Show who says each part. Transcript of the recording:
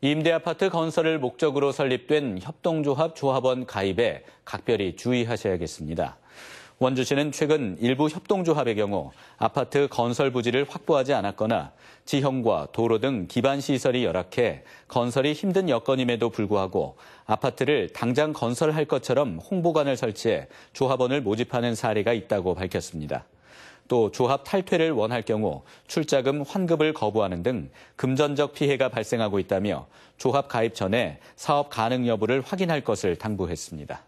Speaker 1: 임대아파트 건설을 목적으로 설립된 협동조합 조합원 가입에 각별히 주의하셔야겠습니다. 원주시는 최근 일부 협동조합의 경우 아파트 건설 부지를 확보하지 않았거나 지형과 도로 등 기반 시설이 열악해 건설이 힘든 여건임에도 불구하고 아파트를 당장 건설할 것처럼 홍보관을 설치해 조합원을 모집하는 사례가 있다고 밝혔습니다. 또 조합 탈퇴를 원할 경우 출자금 환급을 거부하는 등 금전적 피해가 발생하고 있다며 조합 가입 전에 사업 가능 여부를 확인할 것을 당부했습니다.